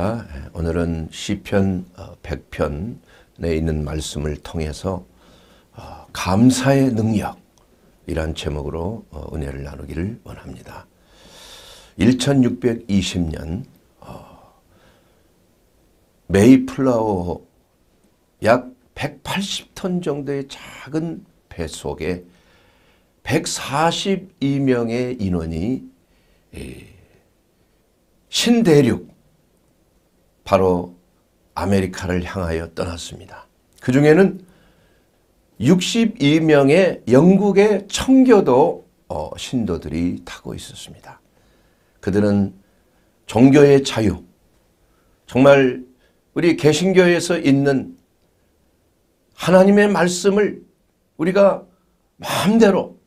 우리가 예, 오늘은 시편 100편에 어, 있는 말씀을 통해서 어, 감사의 능력이란 제목으로 어, 은혜를 나누기를 원합니다. 1620년 메이플라워 약 180톤 정도의 작은 배 속에 142명의 인원이 예, 신대륙 바로 아메리카를 향하여 떠났습니다. 그 중에는 62명의 영국의 청교도 어, 신도들이 타고 있었습니다. 그들은 종교의 자유, 정말 우리 개신교에서 있는 하나님의 말씀을 우리가 마음대로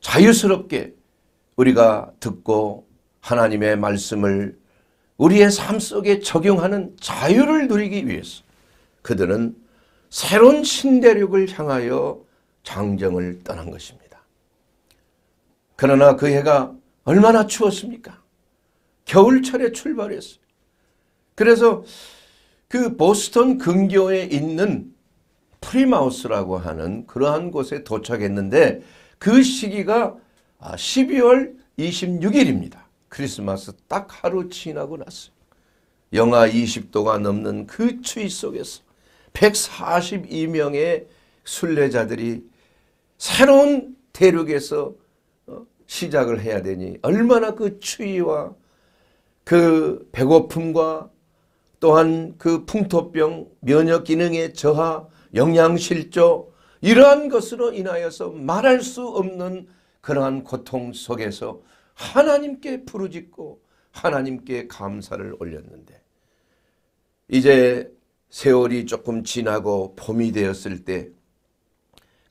자유스럽게 우리가 듣고 하나님의 말씀을 우리의 삶 속에 적용하는 자유를 누리기 위해서 그들은 새로운 신대륙을 향하여 장정을 떠난 것입니다. 그러나 그 해가 얼마나 추웠습니까? 겨울철에 출발했어요. 그래서 그 보스턴 근교에 있는 프리마우스라고 하는 그러한 곳에 도착했는데 그 시기가 12월 아, 26일입니다. 크리스마스 딱 하루 지나고 났어요. 영하 20도가 넘는 그 추위 속에서 142명의 순례자들이 새로운 대륙에서 어, 시작을 해야 되니 얼마나 그 추위와 그 배고픔과 또한 그 풍토병, 면역 기능의 저하, 영양실조 이러한 것으로 인하여서 말할 수 없는 그러한 고통 속에서 하나님께 부르짖고 하나님께 감사를 올렸는데 이제 세월이 조금 지나고 봄이 되었을 때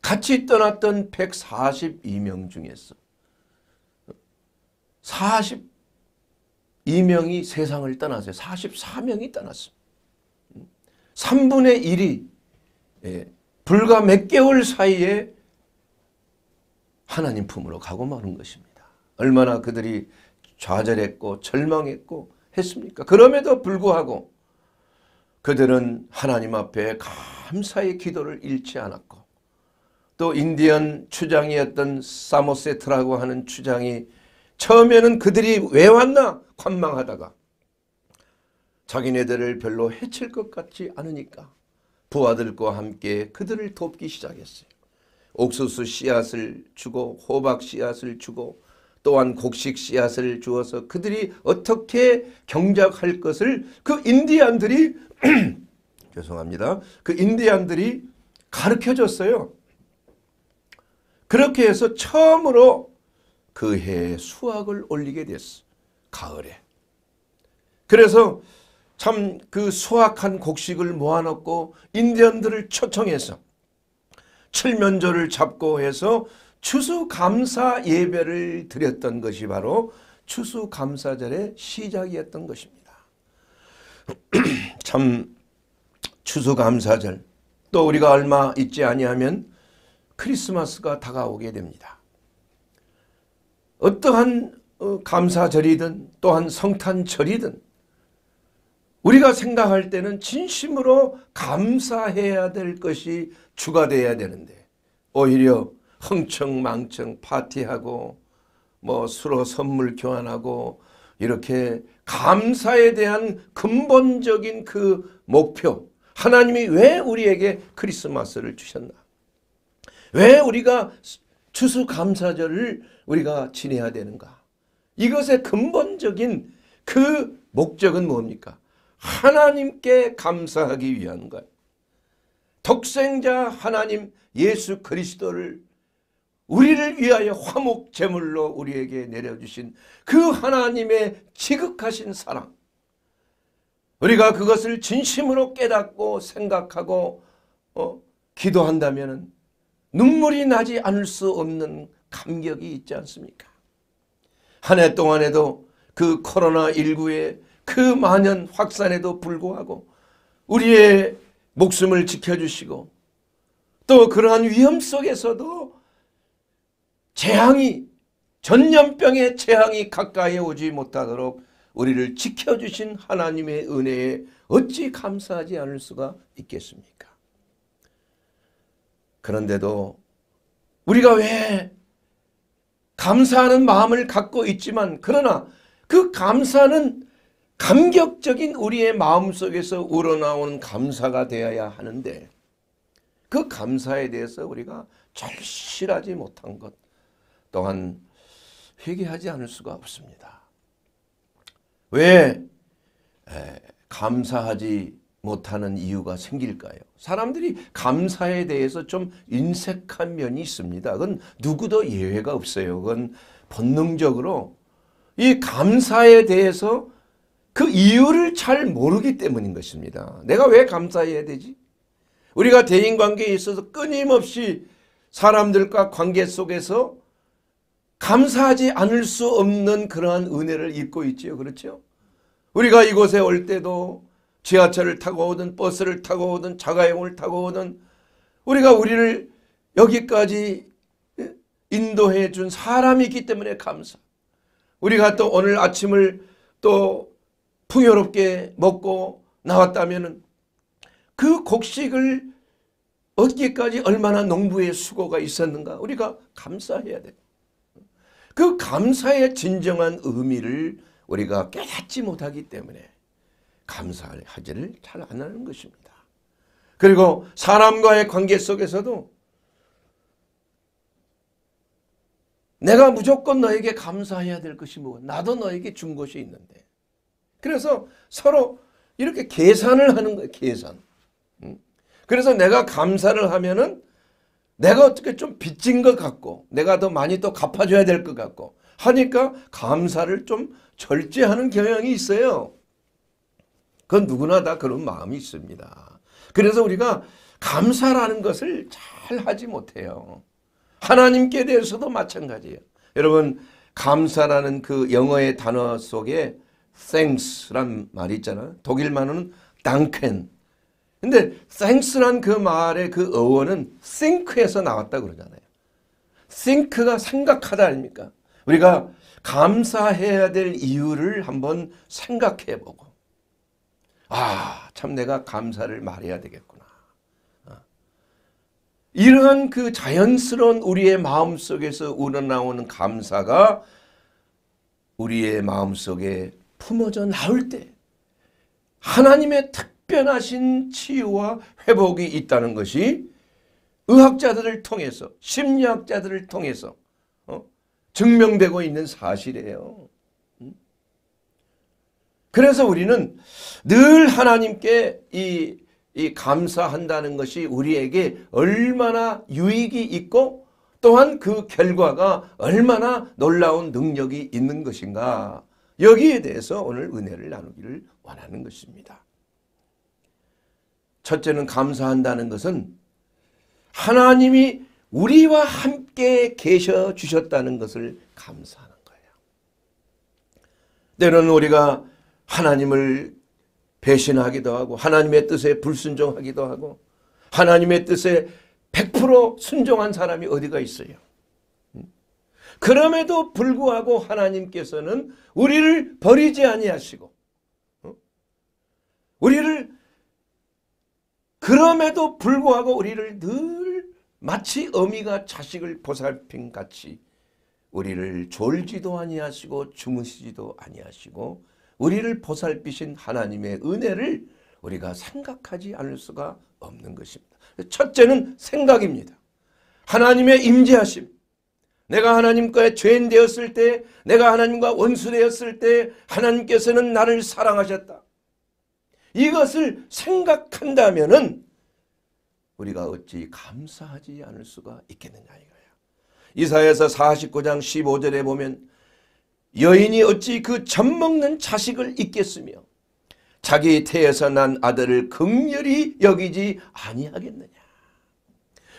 같이 떠났던 142명 중에서 42명이 세상을 떠나요 44명이 떠났습니다. 3분의 1이 예, 불과 몇 개월 사이에 하나님 품으로 가고 마는 것입니다. 얼마나 그들이 좌절했고 절망했고 했습니까? 그럼에도 불구하고 그들은 하나님 앞에 감사의 기도를 잃지 않았고 또 인디언 추장이었던 사모세트라고 하는 추장이 처음에는 그들이 왜 왔나 관망하다가 자기네들을 별로 해칠 것 같지 않으니까 부하들과 함께 그들을 돕기 시작했어요. 옥수수 씨앗을 주고 호박 씨앗을 주고 또한 곡식 씨앗을 주어서 그들이 어떻게 경작할 것을 그 인디안들이 죄송합니다. 그 인디안들이 가르쳐 줬어요. 그렇게 해서 처음으로 그 해에 수확을 올리게 됐어. 가을에. 그래서 참 그 수확한 곡식을 모아놓고 인디언들을 초청해서 칠면조를 잡고 해서 추수감사 예배를 드렸던 것이 바로 추수감사절의 시작이었던 것입니다. 참 추수감사절 또 우리가 얼마 있지 아니하면 크리스마스가 다가오게 됩니다. 어떠한 어, 감사절이든 또한 성탄절이든 우리가 생각할 때는 진심으로 감사해야 될 것이 주가 돼야 되는데 오히려 흥청망청 파티하고 뭐수로 선물 교환하고 이렇게 감사에 대한 근본적인 그 목표 하나님이 왜 우리에게 크리스마스를 주셨나 왜 우리가 추수감사절을 우리가 지내야 되는가 이것의 근본적인 그 목적은 뭡니까 하나님께 감사하기 위한 것 독생자 하나님 예수 그리스도를 우리를 위하여 화목 제물로 우리에게 내려주신 그 하나님의 지극하신 사랑 우리가 그것을 진심으로 깨닫고 생각하고 어? 기도한다면 눈물이 나지 않을 수 없는 감격이 있지 않습니까? 한 해 동안에도 그 코로나19의 그 만연 확산에도 불구하고 우리의 목숨을 지켜주시고 또 그러한 위험 속에서도 재앙이 전염병의 재앙이 가까이 오지 못하도록 우리를 지켜주신 하나님의 은혜에 어찌 감사하지 않을 수가 있겠습니까? 그런데도 우리가 왜 감사하는 마음을 갖고 있지만 그러나 그 감사는 감격적인 우리의 마음속에서 우러나오는 감사가 되어야 하는데 그 감사에 대해서 우리가 절실하지 못한 것 또한 회개하지 않을 수가 없습니다. 왜 에, 감사하지 못하는 이유가 생길까요? 사람들이 감사에 대해서 좀 인색한 면이 있습니다. 그건 누구도 예외가 없어요. 그건 본능적으로 이 감사에 대해서 그 이유를 잘 모르기 때문인 것입니다. 내가 왜 감사해야 되지? 우리가 대인관계에 있어서 끊임없이 사람들과 관계 속에서 감사하지 않을 수 없는 그러한 은혜를 입고 있지요. 그렇죠? 우리가 이곳에 올 때도 지하철을 타고 오든 버스를 타고 오든 자가용을 타고 오든 우리가 우리를 여기까지 예, 인도해 준 사람이 있기 때문에 감사. 우리가 또 오늘 아침을 또 풍요롭게 먹고 나왔다면 그 곡식을 얻기까지 얼마나 농부의 수고가 있었는가 우리가 감사해야 돼. 그 감사의 진정한 의미를 우리가 깨닫지 못하기 때문에 감사하지를 잘 안 하는 것입니다. 그리고 사람과의 관계 속에서도 내가 무조건 너에게 감사해야 될 것이 뭐 나도 너에게 준 것이 있는데 그래서 서로 이렇게 계산을 하는 거예요. 계산. 음. 그래서 내가 감사를 하면은 내가 어떻게 좀 빚진 것 같고 내가 더 많이 또 갚아줘야 될 것 같고 하니까 감사를 좀 절제하는 경향이 있어요. 그건 누구나 다 그런 마음이 있습니다. 그래서 우리가 감사라는 것을 잘 하지 못해요. 하나님께 대해서도 마찬가지예요. 여러분 감사라는 그 영어의 단어 속에 thanks란 말이 있잖아요. 독일말로는 danken 근데 thanks란 그 말의 그 어원은 think에서 나왔다 그러잖아요. think가 생각하다 아닙니까? 우리가 감사해야 될 이유를 한번 생각해 보고 아, 참 내가 감사를 말해야 되겠구나. 어. 이러한 그 자연스러운 우리의 마음 속에서 우러나오는 감사가 우리의 마음 속에 품어져 나올 때 하나님의 특 특별하신 치유와 회복이 있다는 것이 의학자들을 통해서 심리학자들을 통해서 어? 증명되고 있는 사실이에요. 음? 그래서 우리는 늘 하나님께 이, 이 감사한다는 것이 우리에게 얼마나 유익이 있고 또한 그 결과가 얼마나 놀라운 능력이 있는 것인가 여기에 대해서 오늘 은혜를 나누기를 원하는 것입니다. 첫째는 감사한다는 것은 하나님이 우리와 함께 계셔 주셨다는 것을 감사하는 거예요. 때로는 우리가 하나님을 배신하기도 하고 하나님의 뜻에 불순종하기도 하고 하나님의 뜻에 100% 순종한 사람이 어디가 있어요. 그럼에도 불구하고 하나님께서는 우리를 버리지 아니하시고 어? 우리를 그럼에도 불구하고 우리를 늘 마치 어미가 자식을 보살핀 같이 우리를 졸지도 아니하시고 주무시지도 아니하시고 우리를 보살피신 하나님의 은혜를 우리가 생각하지 않을 수가 없는 것입니다. 첫째는 생각입니다. 하나님의 임재하심. 내가 하나님과의 죄인 되었을 때, 내가 하나님과 원수 되었을 때 하나님께서는 나를 사랑하셨다. 이것을 생각한다면은 우리가 어찌 감사하지 않을 수가 있겠느냐 이거예요. 이사야서 49장 15절에 보면 여인이 어찌 그 젖먹는 자식을 잊겠으며 자기 태에서 난 아들을 극렬히 여기지 아니하겠느냐.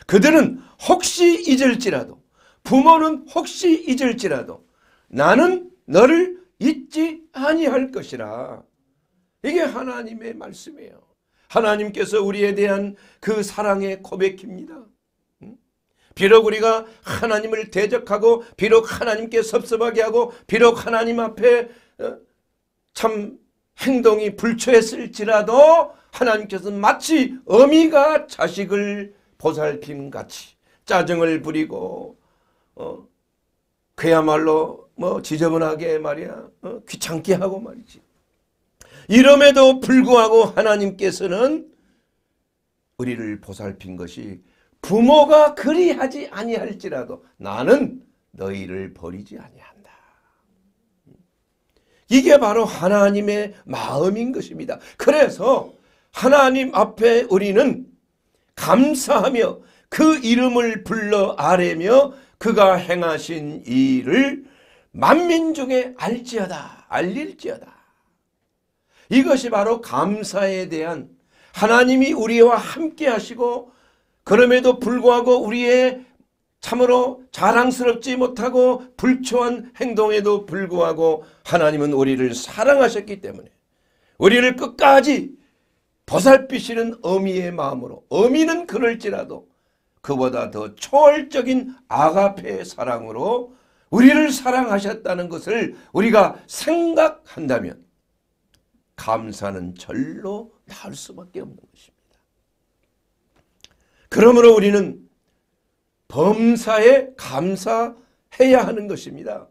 그들은 혹시 잊을지라도 부모는 혹시 잊을지라도 나는 너를 잊지 아니할 것이라 이게 하나님의 말씀이에요. 하나님께서 우리에 대한 그 사랑의 고백입니다. 비록 우리가 하나님을 대적하고 비록 하나님께 섭섭하게 하고 비록 하나님 앞에 어? 참 행동이 불초했을지라도 하나님께서는 마치 어미가 자식을 보살핌 같이 짜증을 부리고 어, 그야말로 뭐 지저분하게 말이야 어, 귀찮게 하고 말이지 이름에도 불구하고 하나님께서는 우리를 보살핀 것이 부모가 그리하지 아니할지라도 나는 너희를 버리지 아니한다. 이게 바로 하나님의 마음인 것입니다. 그래서 하나님 앞에 우리는 감사하며 그 이름을 불러 아뢰며 그가 행하신 일을 만민 중에 알지어다 알릴지어다 이것이 바로 감사에 대한 하나님이 우리와 함께 하시고 그럼에도 불구하고 우리의 참으로 자랑스럽지 못하고 불초한 행동에도 불구하고 하나님은 우리를 사랑하셨기 때문에 우리를 끝까지 보살피시는 어미의 마음으로 어미는 그럴지라도 그보다 더 초월적인 아가페의 사랑으로 우리를 사랑하셨다는 것을 우리가 생각한다면 감사는 절로 나을 수밖에 없는 것입니다. 그러므로 우리는 범사에 감사해야 하는 것입니다.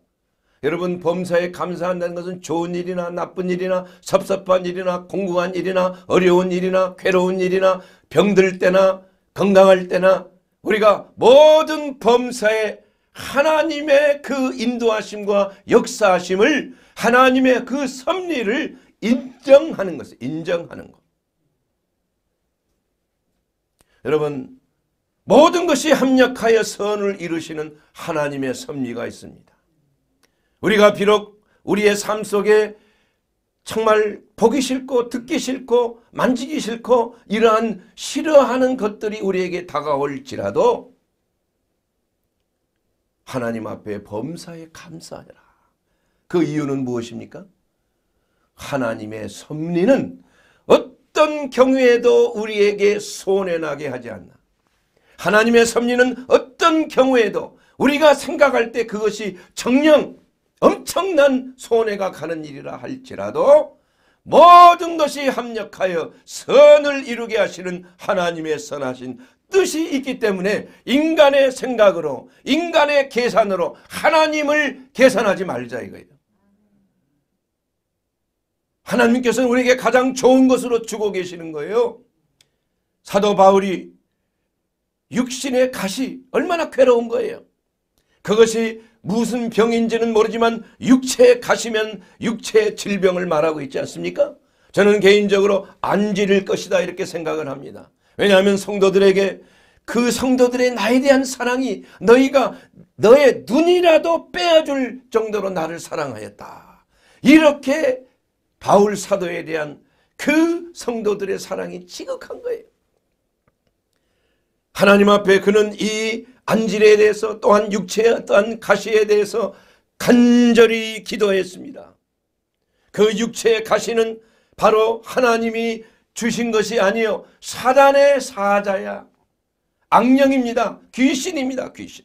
여러분 범사에 감사한다는 것은 좋은 일이나 나쁜 일이나 섭섭한 일이나 공공한 일이나 어려운 일이나 괴로운 일이나 병들 때나 건강할 때나 우리가 모든 범사에 하나님의 그 인도하심과 역사하심을 하나님의 그 섭리를 인정하는 것을 인정하는 것. 여러분 모든 것이 합력하여 선을 이루시는 하나님의 섭리가 있습니다. 우리가 비록 우리의 삶 속에 정말 보기 싫고 듣기 싫고 만지기 싫고 이러한 싫어하는 것들이 우리에게 다가올지라도 하나님 앞에 범사에 감사하라. 그 이유는 무엇입니까? 하나님의 섭리는 어떤 경우에도 우리에게 손해나게 하지 않나. 하나님의 섭리는 어떤 경우에도 우리가 생각할 때 그것이 정령 엄청난 손해가 가는 일이라 할지라도 모든 것이 합력하여 선을 이루게 하시는 하나님의 선하신 뜻이 있기 때문에 인간의 생각으로 인간의 계산으로 하나님을 계산하지 말자 이거예요. 하나님께서는 우리에게 가장 좋은 것으로 주고 계시는 거예요. 사도 바울이 육신의 가시 얼마나 괴로운 거예요. 그것이 무슨 병인지는 모르지만 육체의 가시면 육체의 질병을 말하고 있지 않습니까? 저는 개인적으로 안질일 것이다 이렇게 생각을 합니다. 왜냐하면 성도들에게 그 성도들의 나에 대한 사랑이 너희가 너의 눈이라도 빼앗을 정도로 나를 사랑하였다. 이렇게 바울 사도에 대한 그 성도들의 사랑이 지극한 거예요. 하나님 앞에 그는 이 안질에 대해서 또한 육체에 또한 가시에 대해서 간절히 기도했습니다. 그 육체의 가시는 바로 하나님이 주신 것이 아니요 사단의 사자야. 악령입니다. 귀신입니다. 귀신.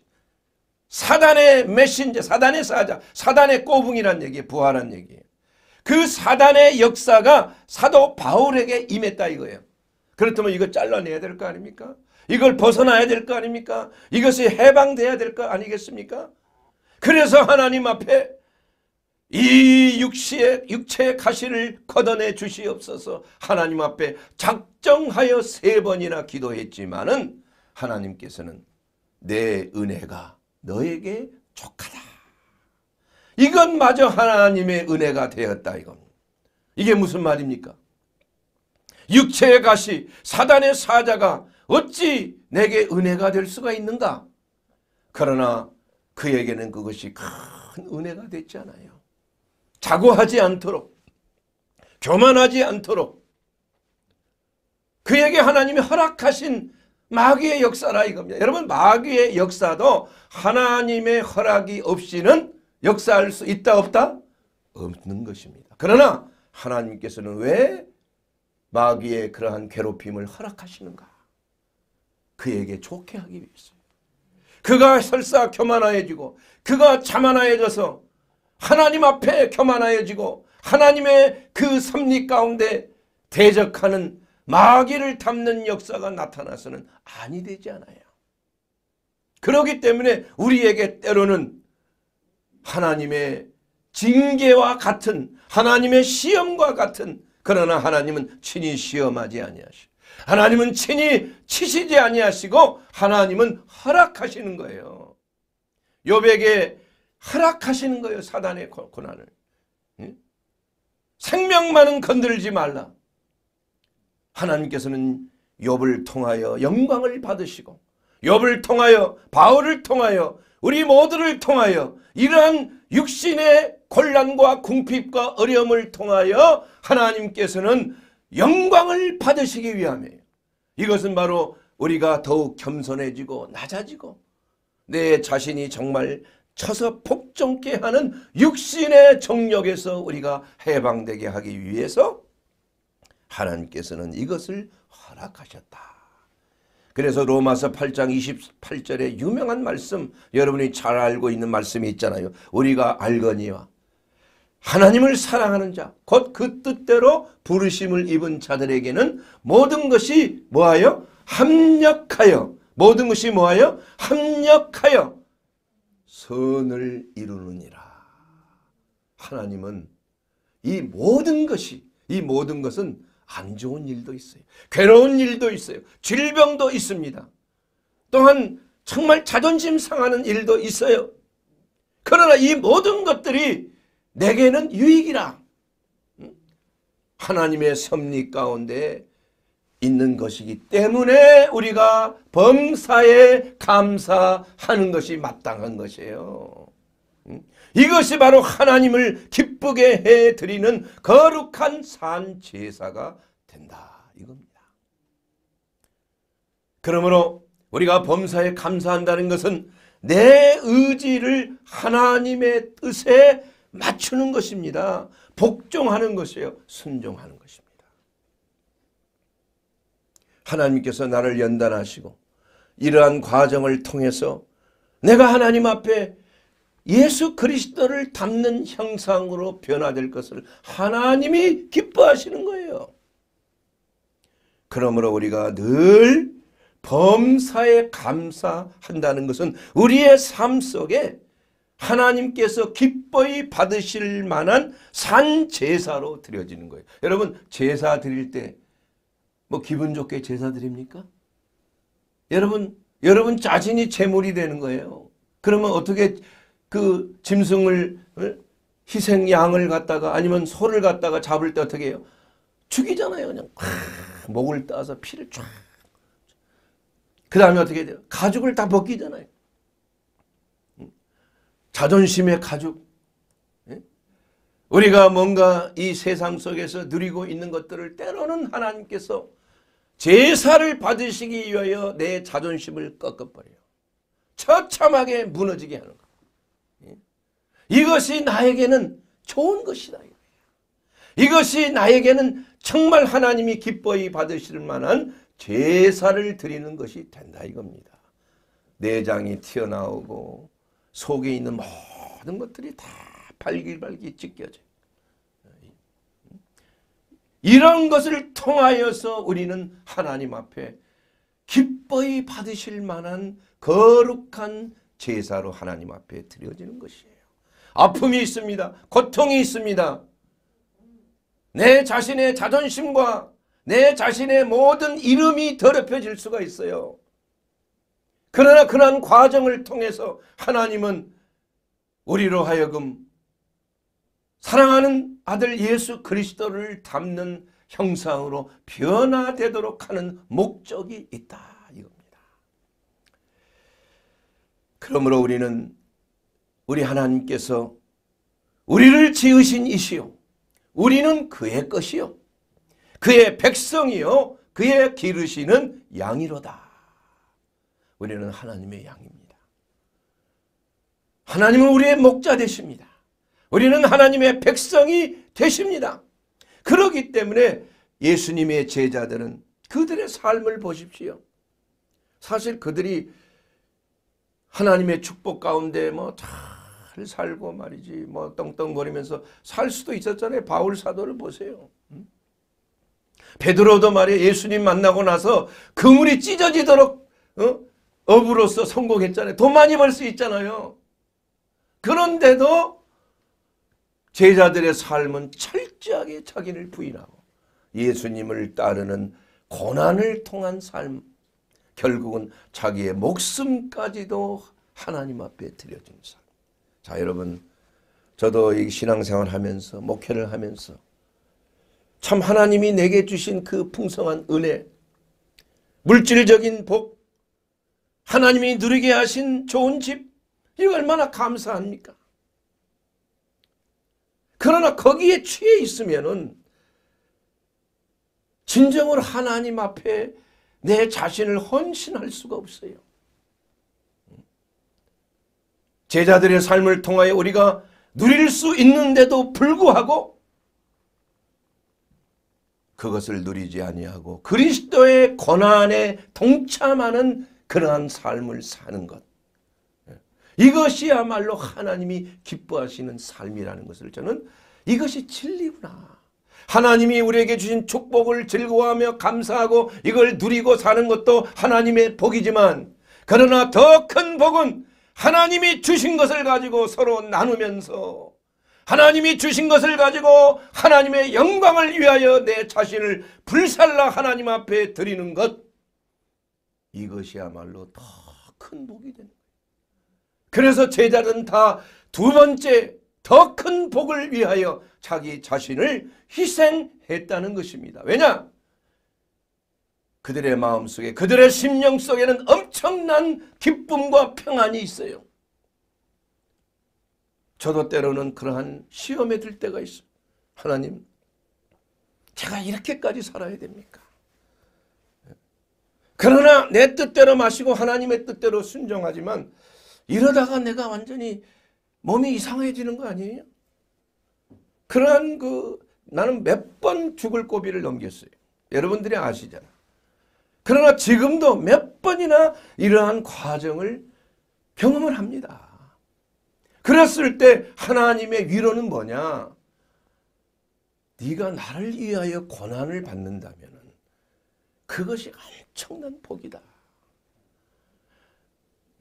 사단의 메신저, 사단의 사자, 사단의 꼬붕이란 얘기, 부활한 얘기. 그 사단의 역사가 사도 바울에게 임했다 이거예요. 그렇다면 이거 잘라내야 될 거 아닙니까? 이걸 벗어나야 될 거 아닙니까? 이것이 해방돼야 될 거 아니겠습니까? 그래서 하나님 앞에 이 육시의 육체의 가시를 걷어내 주시옵소서 하나님 앞에 작정하여 세 번이나 기도했지만은 하나님께서는 내 은혜가 너에게 족하다 이것마저 하나님의 은혜가 되었다 이겁니다. 이게 무슨 말입니까? 육체의 가시 사단의 사자가 어찌 내게 은혜가 될 수가 있는가? 그러나 그에게는 그것이 큰 은혜가 됐잖아요. 자고하지 않도록 교만하지 않도록 그에게 하나님이 허락하신 마귀의 역사라 이겁니다. 여러분 마귀의 역사도 하나님의 허락이 없이는 역사할 수 있다 없다? 없는 것입니다. 그러나 하나님께서는 왜 마귀의 그러한 괴롭힘을 허락하시는가? 그에게 좋게 하기 위해서. 그가 설사 교만하여지고 그가 자만하여져서 하나님 앞에 교만하여지고 하나님의 그 섭리 가운데 대적하는 마귀를 담는 역사가 나타나서는 아니 되지 않아요. 그러기 때문에 우리에게 때로는 하나님의 징계와 같은 하나님의 시험과 같은 그러나 하나님은 친히 시험하지 아니하시고 하나님은 친히 치시지 아니하시고 하나님은 허락하시는 거예요. 요백에 허락하시는 거예요. 사단의 고난을. 생명만은 건들지 말라. 하나님께서는 욥을 통하여 영광을 받으시고 욥을 통하여 바울을 통하여 우리 모두를 통하여 이러한 육신의 곤란과 궁핍과 어려움을 통하여 하나님께서는 영광을 받으시기 위함이에요. 이것은 바로 우리가 더욱 겸손해지고 낮아지고 내 자신이 정말 쳐서 폭정케 하는 육신의 정력에서 우리가 해방되게 하기 위해서 하나님께서는 이것을 허락하셨다. 그래서 로마서 8장 28절에 유명한 말씀 여러분이 잘 알고 있는 말씀이 있잖아요. 우리가 알거니와 하나님을 사랑하는 자 곧 그 뜻대로 부르심을 입은 자들에게는 모든 것이 뭐하여 합력하여 모든 것이 뭐하여 합력하여 선을 이루느니라. 하나님은 이 모든 것이 이 모든 것은 안 좋은 일도 있어요. 괴로운 일도 있어요. 질병도 있습니다. 또한 정말 자존심 상하는 일도 있어요. 그러나 이 모든 것들이 내게는 유익이라. 하나님의 섭리 가운데 있는 것이기 때문에 우리가 범사에 감사하는 것이 마땅한 것이에요. 이것이 바로 하나님을 기쁘게 해드리는 거룩한 산 제사가 된다 이겁니다. 그러므로 우리가 범사에 감사한다는 것은 내 의지를 하나님의 뜻에 맞추는 것입니다. 복종하는 것이에요. 순종하는 것입니다. 하나님께서 나를 연단하시고 이러한 과정을 통해서 내가 하나님 앞에 예수 그리스도를 닮는 형상으로 변화될 것을 하나님이 기뻐하시는 거예요. 그러므로 우리가 늘 범사에 감사한다는 것은 우리의 삶 속에 하나님께서 기뻐히 받으실 만한 산 제사로 드려지는 거예요. 여러분 제사 드릴 때 뭐 기분 좋게 제사 드립니까? 여러분 여러분 자신이 제물이 되는 거예요. 그러면 어떻게 그 짐승을 어? 희생양을 갖다가 아니면 소를 갖다가 잡을 때 어떻게 해요? 죽이잖아요. 그냥 목을 따서 피를 쫙. 그 다음에 어떻게 돼요? 가죽을 다 벗기잖아요. 자존심의 가죽. 예? 우리가 뭔가 이 세상 속에서 누리고 있는 것들을 때로는 하나님께서 제사를 받으시기 위하여 내 자존심을 꺾어버려요. 처참하게 무너지게 하는 이것이 나에게는 좋은 것이다. 이것이 나에게는 정말 하나님이 기뻐히 받으실 만한 제사를 드리는 것이 된다 이겁니다. 내장이 튀어나오고 속에 있는 모든 것들이 다 발길발길 찢겨져 이런 것을 통하여서 우리는 하나님 앞에 기뻐히 받으실 만한 거룩한 제사로 하나님 앞에 드려지는 것이에요. 아픔이 있습니다. 고통이 있습니다. 내 자신의 자존심과 내 자신의 모든 이름이 더럽혀질 수가 있어요. 그러나 그러한 과정을 통해서 하나님은 우리로 하여금 사랑하는 아들 예수 그리스도를 닮는 형상으로 변화되도록 하는 목적이 있다 이겁니다. 그러므로 우리는 우리 하나님께서 우리를 지으신 이시요. 우리는 그의 것이요. 그의 백성이요. 그의 기르시는 양이로다. 우리는 하나님의 양입니다. 하나님은 우리의 목자 되십니다. 우리는 하나님의 백성이 되십니다. 그러기 때문에 예수님의 제자들은 그들의 삶을 보십시오. 사실 그들이 하나님의 축복 가운데 뭐참 잘 살고 말이지 뭐 떵떵거리면서 살 수도 있었잖아요. 바울 사도를 보세요. 베드로도 말이에요. 예수님 만나고 나서 그물이 찢어지도록 어? 업으로서 성공했잖아요. 돈 많이 벌 수 있잖아요. 그런데도 제자들의 삶은 철저하게 자기를 부인하고 예수님을 따르는 고난을 통한 삶 결국은 자기의 목숨까지도 하나님 앞에 드려진 삶. 자, 여러분. 저도 이 신앙생활 하면서, 목회를 하면서 참 하나님이 내게 주신 그 풍성한 은혜, 물질적인 복, 하나님이 누리게 하신 좋은 집, 이거 얼마나 감사합니까? 그러나 거기에 취해 있으면은 진정으로 하나님 앞에 내 자신을 헌신할 수가 없어요. 제자들의 삶을 통하여 우리가 누릴 수 있는데도 불구하고 그것을 누리지 아니하고 그리스도의 권한에 동참하는 그러한 삶을 사는 것. 이것이야말로 하나님이 기뻐하시는 삶이라는 것을 저는 이것이 진리구나. 하나님이 우리에게 주신 축복을 즐거워하며 감사하고 이걸 누리고 사는 것도 하나님의 복이지만 그러나 더 큰 복은 하나님이 주신 것을 가지고 서로 나누면서 하나님이 주신 것을 가지고 하나님의 영광을 위하여 내 자신을 불살라 하나님 앞에 드리는 것 이것이야말로 더 큰 복이 되는 거예요. 그래서 제자들은 다 두 번째 더 큰 복을 위하여 자기 자신을 희생했다는 것입니다. 왜냐? 그들의 마음 속에 그들의 심령 속에는 엄청난 기쁨과 평안이 있어요. 저도 때로는 그러한 시험에 들 때가 있어요. 하나님 제가 이렇게까지 살아야 됩니까? 그러나 내 뜻대로 마시고 하나님의 뜻대로 순종하지만 이러다가 내가 완전히 몸이 이상해지는 거 아니에요? 그러한 그 나는 몇 번 죽을 고비를 넘겼어요. 여러분들이 아시잖아. 그러나 지금도 몇 번이나 이러한 과정을 경험을 합니다. 그랬을 때 하나님의 위로는 뭐냐? 네가 나를 위하여 고난을 받는다면 그것이 엄청난 복이다.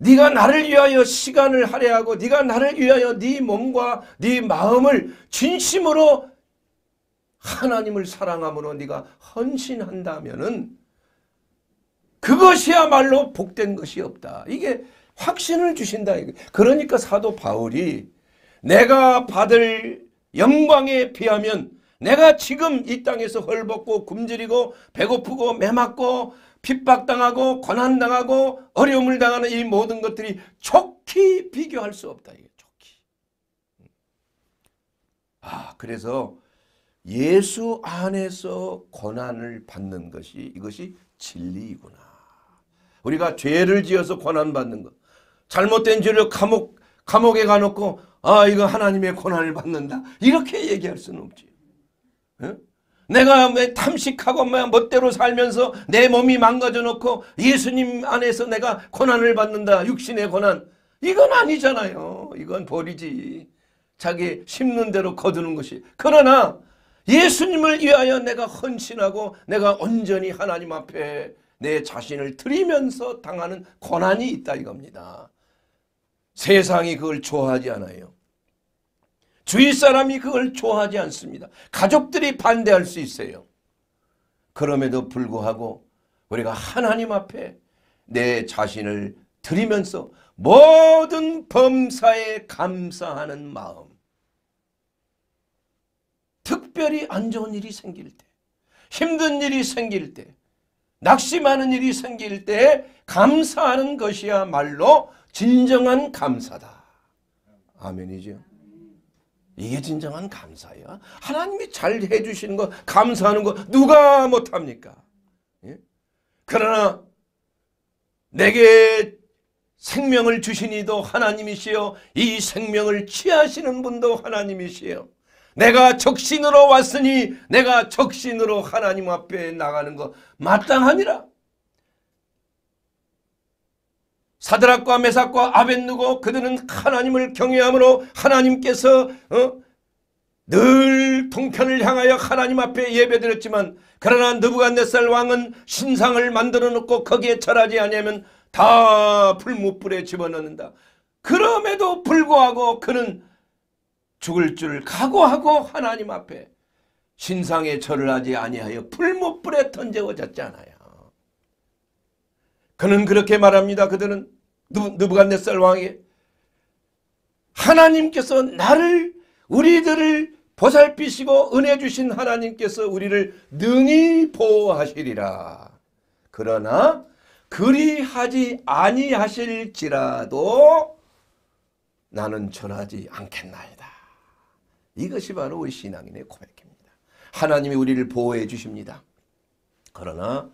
네가 나를 위하여 시간을 할애하고 네가 나를 위하여 네 몸과 네 마음을 진심으로 하나님을 사랑함으로 네가 헌신한다면은 그것이야말로 복된 것이 없다. 이게 확신을 주신다. 그러니까 사도 바울이 내가 받을 영광에 비하면 내가 지금 이 땅에서 헐벗고 굶주리고 배고프고 매맞고 핍박당하고 고난당하고 어려움을 당하는 이 모든 것들이 촉히 비교할 수 없다. 이히 아, 그래서 예수 안에서 고난을 받는 것이 이것이 진리이구나. 우리가 죄를 지어서 고난받는 것. 잘못된 죄를 감옥, 감옥에 가놓고, 아, 이거 하나님의 고난을 받는다. 이렇게 얘기할 수는 없지. 응? 예? 내가 탐식하고 뭐 멋대로 살면서 내 몸이 망가져 놓고 예수님 안에서 내가 고난을 받는다. 육신의 고난. 이건 아니잖아요. 이건 버리지. 자기 심는 대로 거두는 것이. 그러나 예수님을 위하여 내가 헌신하고 내가 온전히 하나님 앞에 내 자신을 드리면서 당하는 권한이 있다 이겁니다. 세상이 그걸 좋아하지 않아요. 주위 사람이 그걸 좋아하지 않습니다. 가족들이 반대할 수 있어요. 그럼에도 불구하고 우리가 하나님 앞에 내 자신을 드리면서 모든 범사에 감사하는 마음 특별히 안 좋은 일이 생길 때 힘든 일이 생길 때 낙심하는 일이 생길 때 감사하는 것이야말로 진정한 감사다. 아멘이죠. 이게 진정한 감사야. 하나님이 잘 해주시는 거 감사하는 거 누가 못합니까? 예? 그러나 내게 생명을 주신 이도 하나님이시여 이 생명을 취하시는 분도 하나님이시여 내가 적신으로 왔으니 내가 적신으로 하나님 앞에 나가는 거 마땅하니라. 사드락과 메삭과 아벤누고 그들은 하나님을 경외함으로 하나님께서 어? 늘 동편을 향하여 하나님 앞에 예배드렸지만 그러나 느부갓네살 왕은 신상을 만들어 놓고 거기에 절하지 아니면다 불무불에 집어넣는다. 그럼에도 불구하고 그는 죽을 줄 각오하고 하나님 앞에 신상의 절을 하지 아니하여 풀무불에 던져졌잖아요. 그는 그렇게 말합니다. 그들은 느부갓네살 왕이 하나님께서 나를 우리들을 보살피시고 은혜 주신 하나님께서 우리를 능히 보호하시리라. 그러나 그리하지 아니하실지라도 나는 전하지 않겠나이다. 이것이 바로 우리 신앙인의 고백입니다. 하나님이 우리를 보호해 주십니다. 그러나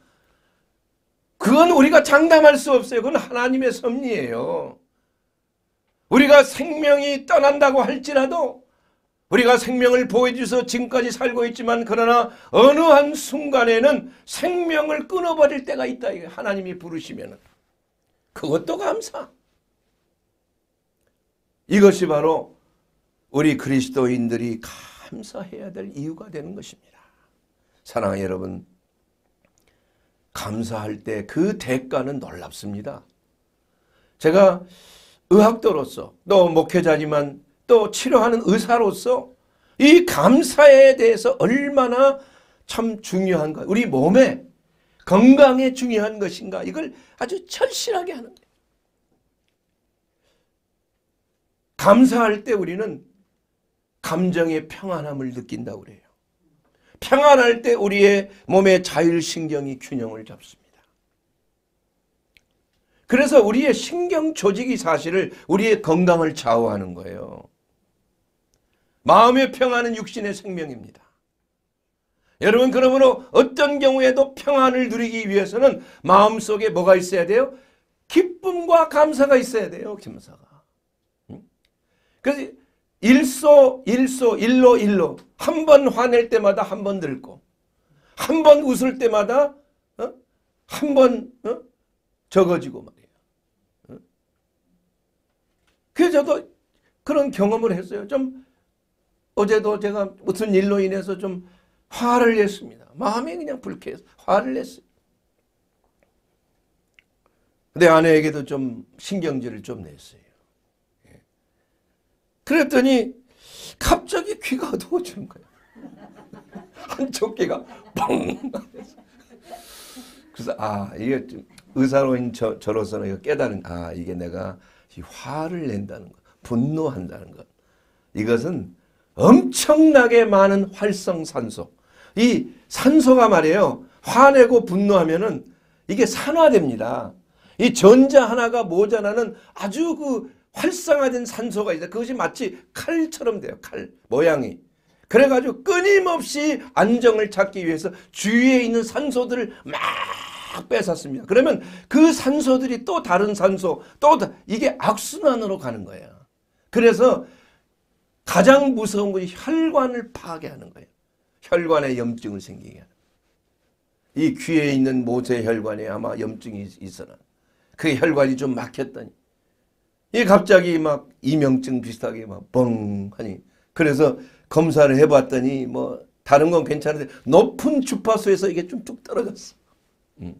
그건 우리가 장담할 수 없어요. 그건 하나님의 섭리예요. 우리가 생명이 떠난다고 할지라도 우리가 생명을 보여주셔서 지금까지 살고 있지만 그러나 어느 한 순간에는 생명을 끊어버릴 때가 있다. 하나님이 부르시면 그것도 감사. 이것이 바로 우리 그리스도인들이 감사해야 될 이유가 되는 것입니다. 사랑하는 여러분, 감사할 때 그 대가는 놀랍습니다. 제가 의학도로서 또 목회자지만 또 치료하는 의사로서 이 감사에 대해서 얼마나 참 중요한가 우리 몸에 건강에 중요한 것인가 이걸 아주 절실하게 하는 거예요. 감사할 때 우리는 감정의 평안함을 느낀다고 그래요. 평안할 때 우리의 몸의 자율신경이 균형을 잡습니다. 그래서 우리의 신경 조직이 사실을 우리의 건강을 좌우하는 거예요. 마음의 평안은 육신의 생명입니다. 여러분 그러므로 어떤 경우에도 평안을 누리기 위해서는 마음속에 뭐가 있어야 돼요? 기쁨과 감사가 있어야 돼요. 감사가. 그래서 일소 일소 일로 일로 한 번 화낼 때마다 한번 늙고 한 번 웃을 때마다 어? 한번 어? 적어지고 말이에요. 어? 그래서 저도 그런 경험을 했어요. 좀 어제도 제가 무슨 일로 인해서 좀 화를 냈습니다. 마음이 그냥 불쾌해서 화를 냈어요. 내 아내에게도 좀 신경질을 좀 냈어요. 그랬더니 갑자기 귀가 어두워지는 거예요. 한쪽 귀가 뻥! 그래서 아 이게 의사로인 저, 저로서는 이거 깨달은 아 이게 내가 화를 낸다는 것, 분노한다는 것. 이것은 엄청나게 많은 활성산소. 이 산소가 말이에요. 화내고 분노하면은 이게 산화됩니다. 이 전자 하나가 모자라는 아주 그 활성화된 산소가 있어 그것이 마치 칼처럼 돼요. 칼 모양이. 그래가지고 끊임없이 안정을 찾기 위해서 주위에 있는 산소들을 막 뺏었습니다. 그러면 그 산소들이 또 다른 산소, 또 다, 이게 악순환으로 가는 거예요. 그래서 가장 무서운 것이 혈관을 파괴하는 거예요. 혈관에 염증을 생기게 하는 이 귀에 있는 모세 혈관에 아마 염증이 있어나 그 혈관이 좀 막혔더니 이 갑자기 막 이명증 비슷하게 막뻥 하니 그래서 검사를 해봤더니 뭐 다른 건 괜찮은데 높은 주파수에서 이게 좀 쭉 떨어졌어. 음.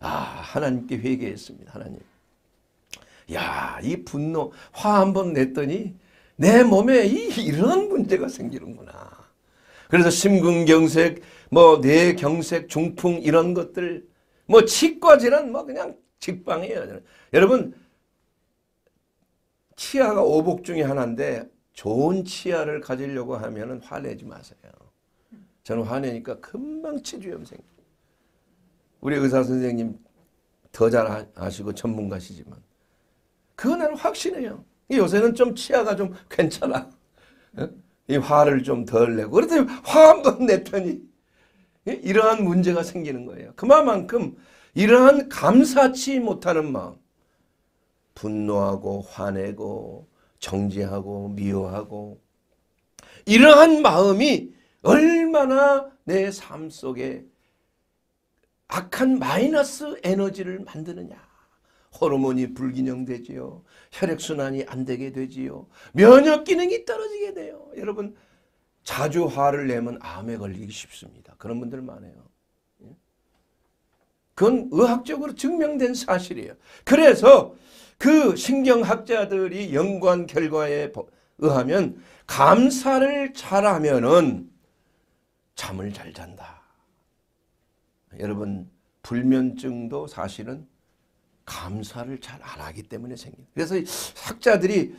아 하나님께 회개했습니다. 하나님. 야이 분노 화 한번 냈더니 내 몸에 이, 이런 문제가 생기는구나. 그래서 심근경색, 뭐 뇌경색, 중풍 이런 것들, 뭐 치과 질환 뭐 그냥 직방이에요. 여러분 치아가 오복 중에 하나인데 좋은 치아를 가지려고 하면 화내지 마세요. 저는 화내니까 금방 치주염 생겨 우리 의사 선생님 더 잘 아시고 전문가시지만 그거 나는 확신해요. 요새는 좀 치아가 좀 괜찮아. 이 화를 좀 덜 내고 그래도 화한번 냈더니 이러한 문제가 생기는 거예요. 그만큼 이러한 감사치 못하는 마음 분노하고 화내고 정죄하고 미워하고 이러한 마음이 얼마나 내 삶 속에 악한 마이너스 에너지를 만드느냐. 호르몬이 불균형되지요. 혈액순환이 안 되게 되지요. 면역 기능이 떨어지게 돼요. 여러분 자주 화를 내면 암에 걸리기 쉽습니다. 그런 분들 많아요. 예? 그건 의학적으로 증명된 사실이에요. 그래서 그 신경학자들이 연구한 결과에 의하면 감사를 잘하면은 잠을 잘 잔다. 여러분 불면증도 사실은 감사를 잘 안 하기 때문에 생긴. 그래서 학자들이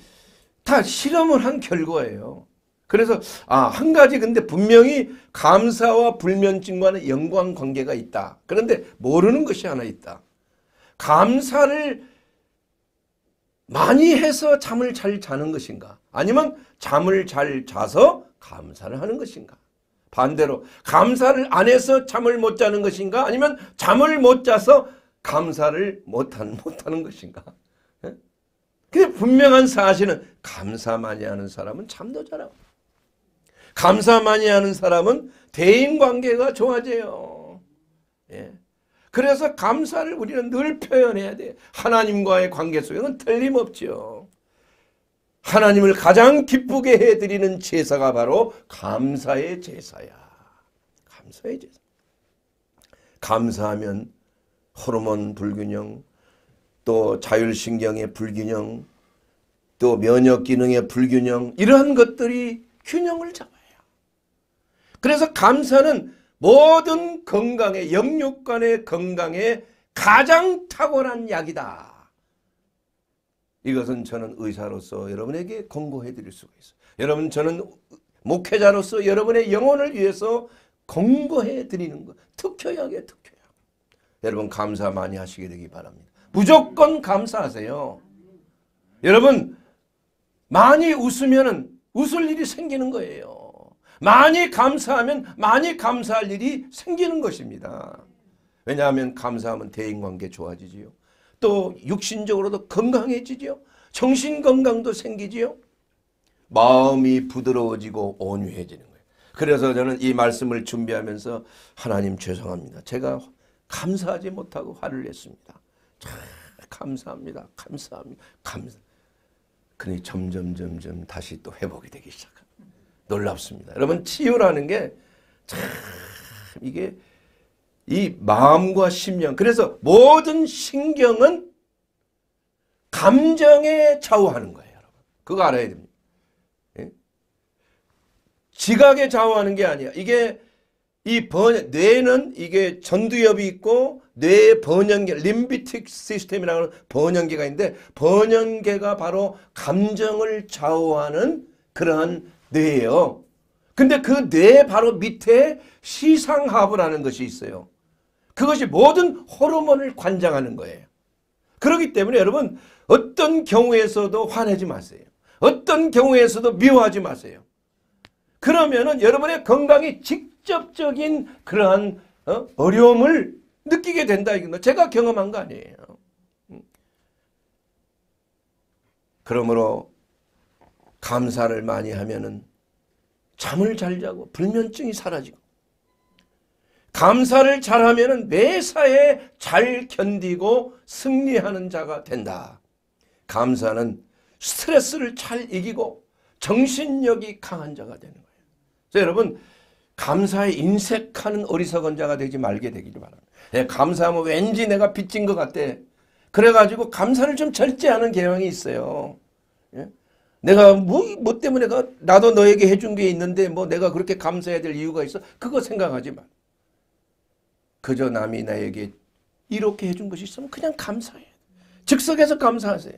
다 실험을 한 결과예요. 그래서 아한 가지 근데 분명히 감사와 불면증과는 연관 관계가 있다. 그런데 모르는 것이 하나 있다. 감사를 많이 해서 잠을 잘 자는 것인가? 아니면 잠을 잘 자서 감사를 하는 것인가? 반대로 감사를 안 해서 잠을 못 자는 것인가? 아니면 잠을 못 자서 감사를 못하는, 못하는 것인가? 예? 근데 분명한 사실은 감사 많이 하는 사람은 잠도 잘하고 감사 많이 하는 사람은 대인관계가 좋아져요. 예. 그래서 감사를 우리는 늘 표현해야 돼. 하나님과의 관계 속에는 틀림없죠. 하나님을 가장 기쁘게 해드리는 제사가 바로 감사의 제사야. 감사의 제사. 감사하면 호르몬 불균형, 또 자율신경의 불균형, 또 면역 기능의 불균형 이러한 것들이 균형을 잡아요. 그래서 감사는 모든 건강의 영육관의 건강에 가장 탁월한 약이다. 이것은 저는 의사로서 여러분에게 공고해 드릴 수가 있어요. 여러분 저는 목회자로서 여러분의 영혼을 위해서 공고해 드리는 거특효약에 특효약. 여러분 감사 많이 하시게 되기 바랍니다. 무조건 감사하세요. 여러분 많이 웃으면 웃을 일이 생기는 거예요. 많이 감사하면 많이 감사할 일이 생기는 것입니다. 왜냐하면 감사하면 대인관계 좋아지지요. 또 육신적으로도 건강해지지요. 정신건강도 생기지요. 마음이 부드러워지고 온유해지는 거예요. 그래서 저는 이 말씀을 준비하면서 하나님 죄송합니다. 제가 감사하지 못하고 화를 냈습니다. 감사합니다. 감사합니다. 감사. 그러니 점점 점점 다시 또 회복이 되기 시작. 놀랍습니다. 여러분 치유라는 게 참 이게 이 마음과 심령 그래서 모든 신경은 감정에 좌우하는 거예요. 여러분. 그거 알아야 됩니다. 예? 지각에 좌우하는 게 아니야. 이게 이 번, 뇌는 이게 전두엽이 있고 뇌 번연계, 림비틱 시스템이라는 번연계가 있는데 번연계가 바로 감정을 좌우하는 그러한 뇌예요. 근데 그 뇌 바로 밑에 시상하부라는 것이 있어요. 그것이 모든 호르몬을 관장하는 거예요. 그렇기 때문에 여러분 어떤 경우에서도 화내지 마세요. 어떤 경우에서도 미워하지 마세요. 그러면은 여러분의 건강이 직접적인 그러한 어? 려움을 느끼게 된다 이거 제가 경험한 거 아니에요. 음. 그러므로 감사를 많이 하면은 잠을 잘 자고 불면증이 사라지고 감사를 잘하면은 매사에 잘 견디고 승리하는 자가 된다. 감사는 스트레스를 잘 이기고 정신력이 강한 자가 되는 거예요. 그래서 여러분 감사에 인색하는 어리석은 자가 되지 말게 되기를 바랍니다. 예, 감사하면 왠지 내가 빚진 것 같대. 그래가지고 감사를 좀 절제하는 경향이 있어요. 내가 뭐, 뭐 때문에 가, 나도 너에게 해준 게 있는데 뭐 내가 그렇게 감사해야 될 이유가 있어? 그거 생각하지 마. 그저 남이 나에게 이렇게 해준 것이 있으면 그냥 감사해. 즉석에서 감사하세요.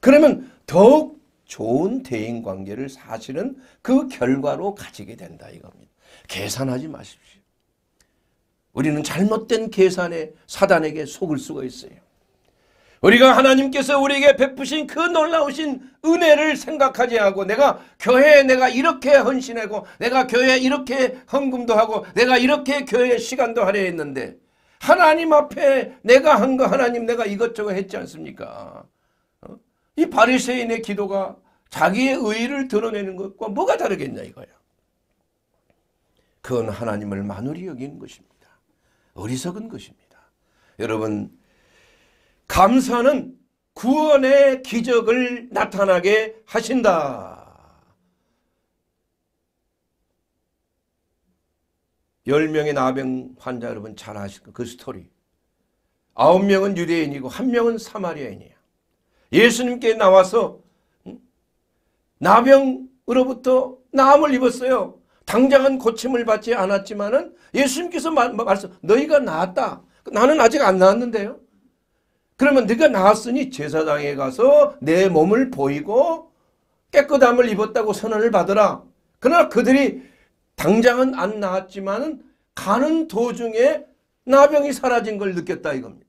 그러면 더욱 좋은 대인관계를 사실은 그 결과로 가지게 된다 이겁니다. 계산하지 마십시오. 우리는 잘못된 계산에 사단에게 속을 수가 있어요. 우리가 하나님께서 우리에게 베푸신 그 놀라우신 은혜를 생각하지 않고 내가 교회에 내가 이렇게 헌신하고 내가 교회에 이렇게 헌금도 하고 내가 이렇게 교회에 시간도 하려 했는데 하나님 앞에 내가 한 거 하나님 내가 이것저것 했지 않습니까? 어? 이 바리새인의 기도가 자기의 의를 드러내는 것과 뭐가 다르겠냐 이거야. 그건 하나님을 마누리 여기는 것입니다. 어리석은 것입니다. 여러분 감사는 구원의 기적을 나타나게 하신다. 열명의 나병 환자 여러분 잘 아실 그 스토리. 아 명은 유대인이고 한 명은 사마리아인이야. 예수님께 나와서 나병으로부터 나음을 입었어요. 당장은 고침을 받지 않았지만은 예수님께서 말씀 너희가 나았다. 나는 아직 안 나았는데요. 그러면 네가 나았으니 제사장에 가서 내 몸을 보이고 깨끗함을 입었다고 선언을 받으라. 그러나 그들이 당장은 안나왔지만 가는 도중에 나병이 사라진 걸 느꼈다 이겁니다.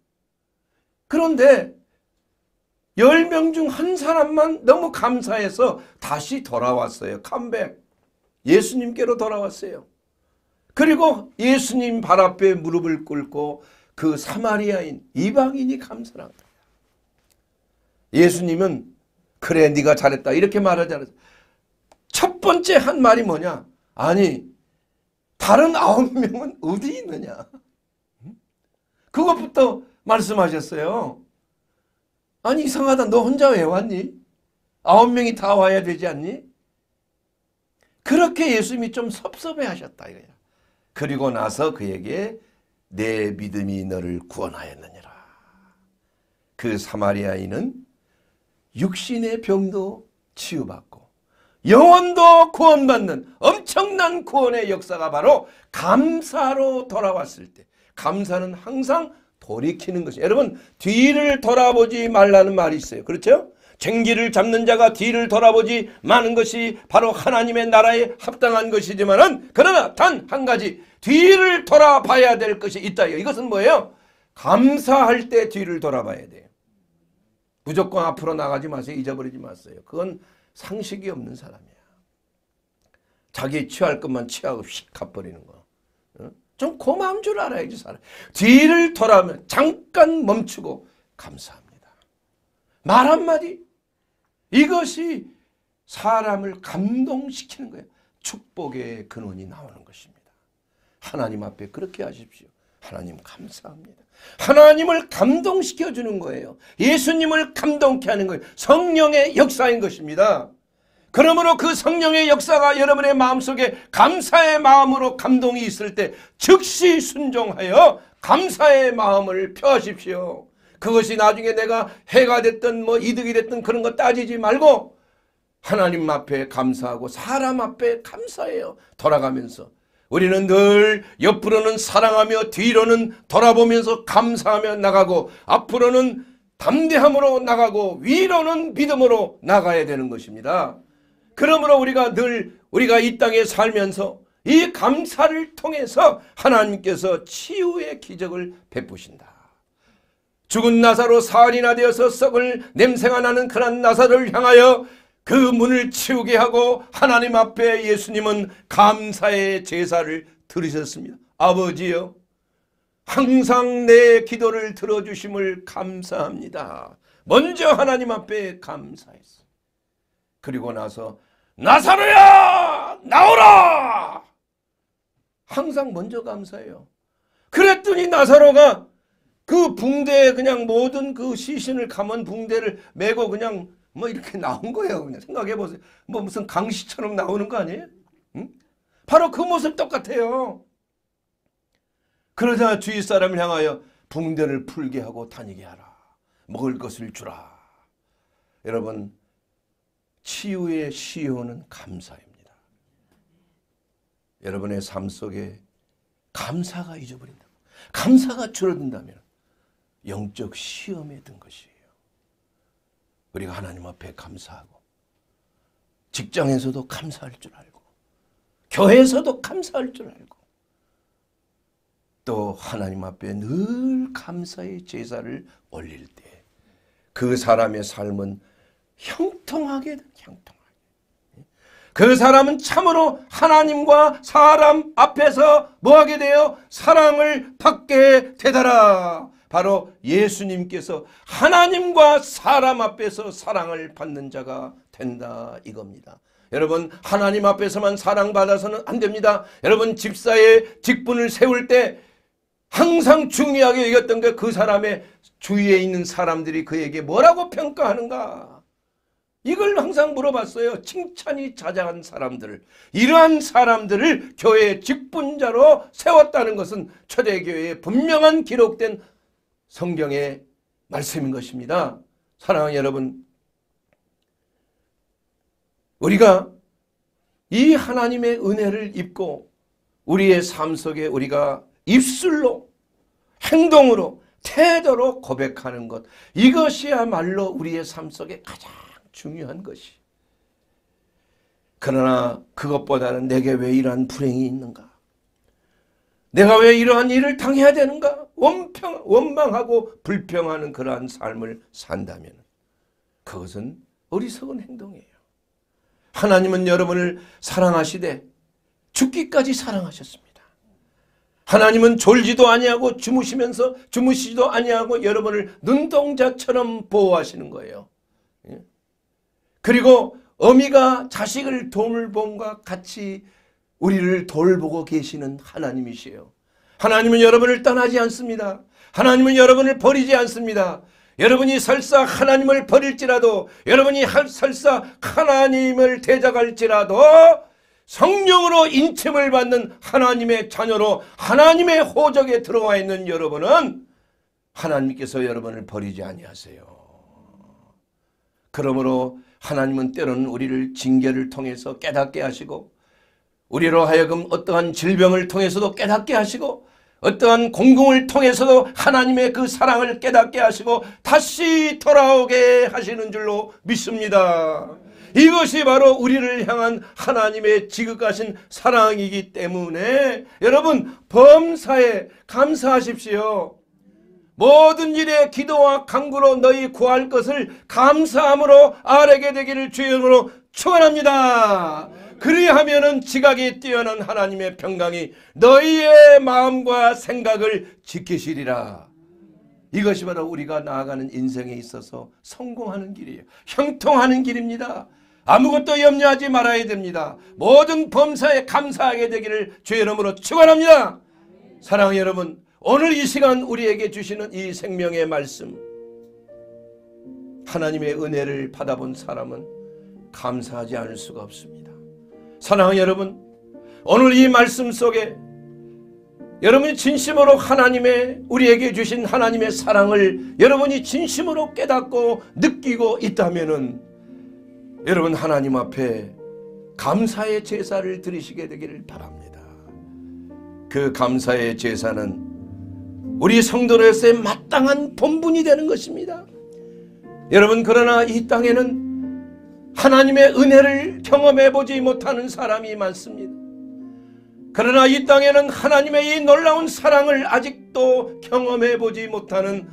그런데 10명 중 한 사람만 너무 감사해서 다시 돌아왔어요. 컴백. 예수님께로 돌아왔어요. 그리고 예수님 발 앞에 무릎을 꿇고 그 사마리아인 이방인이 감사한 거야. 예수님은 그래 네가 잘했다 이렇게 말하지 않았어. 첫 번째 한 말이 뭐냐? 아니 다른 아홉 명은 어디 있느냐? 그것부터 말씀하셨어요. 아니 이상하다 너 혼자 왜 왔니? 아홉 명이 다 와야 되지 않니? 그렇게 예수님이 좀 섭섭해 하셨다 이거야. 그리고 나서 그에게 내 믿음이 너를 구원하였느니라. 그 사마리아인은 육신의 병도 치유받고 영혼도 구원받는 엄청난 구원의 역사가 바로 감사로 돌아왔을 때 감사는 항상 돌이키는 것이 여러분 뒤를 돌아보지 말라는 말이 있어요. 그렇죠? 쟁기를 잡는 자가 뒤를 돌아보지 많은 것이 바로 하나님의 나라에 합당한 것이지만은 그러나 단 한 가지 뒤를 돌아봐야 될 것이 있다. 이것은 뭐예요? 감사할 때 뒤를 돌아봐야 돼요. 무조건 앞으로 나가지 마세요. 잊어버리지 마세요. 그건 상식이 없는 사람이야. 자기 취할 것만 취하고 휙 가버리는 거. 좀 고마운 줄 알아야지 사람. 뒤를 돌아면 잠깐 멈추고 감사합니다. 말 한마디 이것이 사람을 감동시키는 거예요. 축복의 근원이 나오는 것입니다. 하나님 앞에 그렇게 하십시오. 하나님 감사합니다. 하나님을 감동시켜 주는 거예요. 예수님을 감동케 하는 거예요. 성령의 역사인 것입니다. 그러므로 그 성령의 역사가 여러분의 마음속에 감사의 마음으로 감동이 있을 때 즉시 순종하여 감사의 마음을 표하십시오. 그것이 나중에 내가 해가 됐든 뭐 이득이 됐든 그런 거 따지지 말고 하나님 앞에 감사하고 사람 앞에 감사해요. 돌아가면서 우리는 늘 옆으로는 사랑하며 뒤로는 돌아보면서 감사하며 나가고 앞으로는 담대함으로 나가고 위로는 믿음으로 나가야 되는 것입니다. 그러므로 우리가 늘 우리가 이 땅에 살면서 이 감사를 통해서 하나님께서 치유의 기적을 베푸신다. 죽은 나사로 사흘이나 되어서 썩을 냄새가 나는 그런 나사를 향하여 그 문을 채우게 하고 하나님 앞에 예수님은 감사의 제사를 들으셨습니다 아버지요 항상 내 기도를 들어주심을 감사합니다. 먼저 하나님 앞에 감사했어. 그리고 나서 나사로야 나오라. 항상 먼저 감사해요. 그랬더니 나사로가 그 붕대에 그냥 모든 그 시신을 감은 붕대를 메고 그냥 뭐 이렇게 나온 거예요. 그냥 생각해 보세요. 뭐 무슨 강시처럼 나오는 거 아니에요? 응? 바로 그 모습 똑같아요. 그러자 주위 사람을 향하여 붕대를 풀게 하고 다니게 하라. 먹을 것을 주라. 여러분 치유의 시효는 감사입니다. 여러분의 삶 속에 감사가 잊어버린다 감사가 줄어든다면 영적 시험에 든 것이 우리가 하나님 앞에 감사하고 직장에서도 감사할 줄 알고 교회에서도 감사할 줄 알고 또 하나님 앞에 늘 감사의 제사를 올릴 때 그 사람의 삶은 형통하게 형통하게 그 사람은 참으로 하나님과 사람 앞에서 뭐하게 되어 사랑을 받게 되더라 바로 예수님께서 하나님과 사람 앞에서 사랑을 받는 자가 된다 이겁니다. 여러분 하나님 앞에서만 사랑받아서는 안 됩니다. 여러분 집사의 직분을 세울 때 항상 중요하게 여겼던 게 그 사람의 주위에 있는 사람들이 그에게 뭐라고 평가하는가. 이걸 항상 물어봤어요. 칭찬이 자자한 사람들 이러한 사람들을 교회의 직분자로 세웠다는 것은 초대교회의 분명한 기록된 성경의 말씀인 것입니다. 사랑하는 여러분, 우리가 이 하나님의 은혜를 입고 우리의 삶 속에 우리가 입술로 행동으로 태도로 고백하는 것 이것이야말로 우리의 삶 속에 가장 중요한 것이 그러나 그것보다는 내게 왜 이러한 불행이 있는가 내가 왜 이러한 일을 당해야 되는가? 원평, 원망하고 불평하는 그러한 삶을 산다면 그것은 어리석은 행동이에요. 하나님은 여러분을 사랑하시되 죽기까지 사랑하셨습니다. 하나님은 졸지도 아니하고 주무시면서 주무시지도 아니하고 여러분을 눈동자처럼 보호하시는 거예요. 예? 그리고 어미가 자식을 돌봄과 같이 우리를 돌보고 계시는 하나님이시에요. 하나님은 여러분을 떠나지 않습니다. 하나님은 여러분을 버리지 않습니다. 여러분이 설사 하나님을 버릴지라도 여러분이 설사 하나님을 대적할지라도 성령으로 인침을 받는 하나님의 자녀로 하나님의 호적에 들어와 있는 여러분은 하나님께서 여러분을 버리지 아니하세요. 그러므로 하나님은 때로는 우리를 징계를 통해서 깨닫게 하시고 우리로 하여금 어떠한 질병을 통해서도 깨닫게 하시고 어떠한 공공을 통해서도 하나님의 그 사랑을 깨닫게 하시고 다시 돌아오게 하시는 줄로 믿습니다. 이것이 바로 우리를 향한 하나님의 지극하신 사랑이기 때문에 여러분 범사에 감사하십시오. 모든 일에 기도와 간구로 너희 구할 것을 감사함으로 아뢰게 되기를 주의으로 축원합니다. 그리하면은 지각이 뛰어난 하나님의 평강이 너희의 마음과 생각을 지키시리라. 이것이 바로 우리가 나아가는 인생에 있어서 성공하는 길이에요. 형통하는 길입니다. 아무것도 염려하지 말아야 됩니다. 모든 범사에 감사하게 되기를 주의 이름으로 축원합니다. 사랑하 여러분, 오늘 이 시간 우리에게 주시는 이 생명의 말씀 하나님의 은혜를 받아본 사람은 감사하지 않을 수가 없습니다. 사랑하는 여러분 오늘 이 말씀 속에 여러분이 진심으로 하나님의 우리에게 주신 하나님의 사랑을 여러분이 진심으로 깨닫고 느끼고 있다면은 여러분 하나님 앞에 감사의 제사를 드리시게 되기를 바랍니다. 그 감사의 제사는 우리 성도로서의 마땅한 본분이 되는 것입니다. 여러분 그러나 이 땅에는 하나님의 은혜를 경험해 보지 못하는 사람이 많습니다. 그러나 이 땅에는 하나님의 이 놀라운 사랑을 아직도 경험해 보지 못하는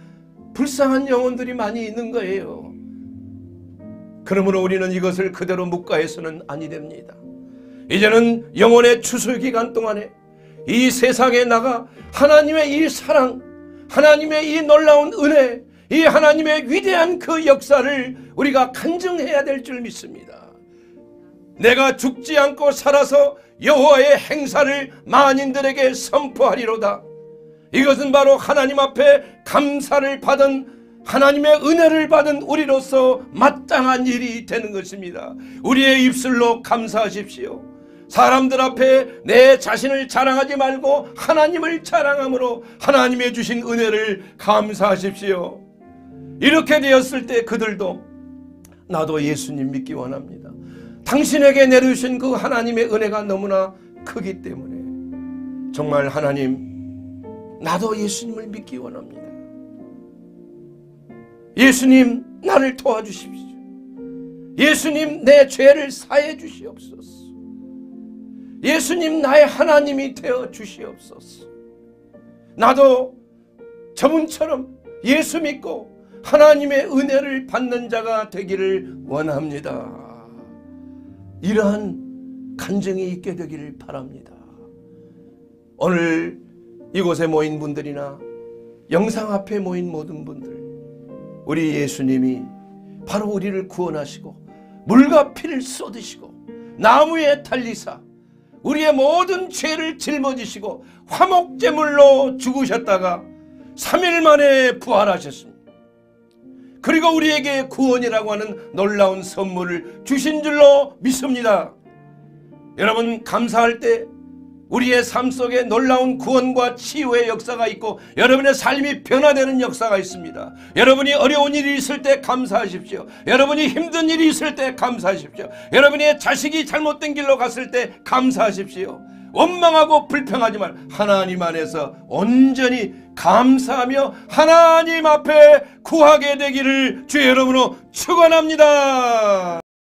불쌍한 영혼들이 많이 있는 거예요. 그러므로 우리는 이것을 그대로 묵과해서는 아니 됩니다. 이제는 영혼의 추수 기간 동안에 이 세상에 나가 하나님의 이 사랑, 하나님의 이 놀라운 은혜, 이 하나님의 위대한 그 역사를 우리가 간증해야 될 줄 믿습니다. 내가 죽지 않고 살아서 여호와의 행사를 만인들에게 선포하리로다. 이것은 바로 하나님 앞에 감사를 받은 하나님의 은혜를 받은 우리로서 마땅한 일이 되는 것입니다. 우리의 입술로 감사하십시오. 사람들 앞에 내 자신을 자랑하지 말고 하나님을 자랑함으로 하나님의 주신 은혜를 감사하십시오. 이렇게 되었을 때 그들도 나도 예수님 믿기 원합니다. 당신에게 내려주신 그 하나님의 은혜가 너무나 크기 때문에 정말 하나님 나도 예수님을 믿기 원합니다. 예수님 나를 도와주십시오. 예수님 내 죄를 사해 주시옵소서. 예수님 나의 하나님이 되어 주시옵소서. 나도 저분처럼 예수 믿고 하나님의 은혜를 받는 자가 되기를 원합니다. 이러한 간증이 있게 되기를 바랍니다. 오늘 이곳에 모인 분들이나 영상 앞에 모인 모든 분들 우리 예수님이 바로 우리를 구원하시고 물과 피를 쏟으시고 나무에 달리사 우리의 모든 죄를 짊어지시고 화목제물로 죽으셨다가 3일 만에 부활하셨습니다. 그리고 우리에게 구원이라고 하는 놀라운 선물을 주신 줄로 믿습니다. 여러분 감사할 때 우리의 삶 속에 놀라운 구원과 치유의 역사가 있고 여러분의 삶이 변화되는 역사가 있습니다. 여러분이 어려운 일이 있을 때 감사하십시오. 여러분이 힘든 일이 있을 때 감사하십시오. 여러분의 자식이 잘못된 길로 갔을 때 감사하십시오. 원망하고 불평하지만 하나님 안에서 온전히 감사하며 하나님 앞에 구하게 되기를 주의 여러분으로 축원합니다.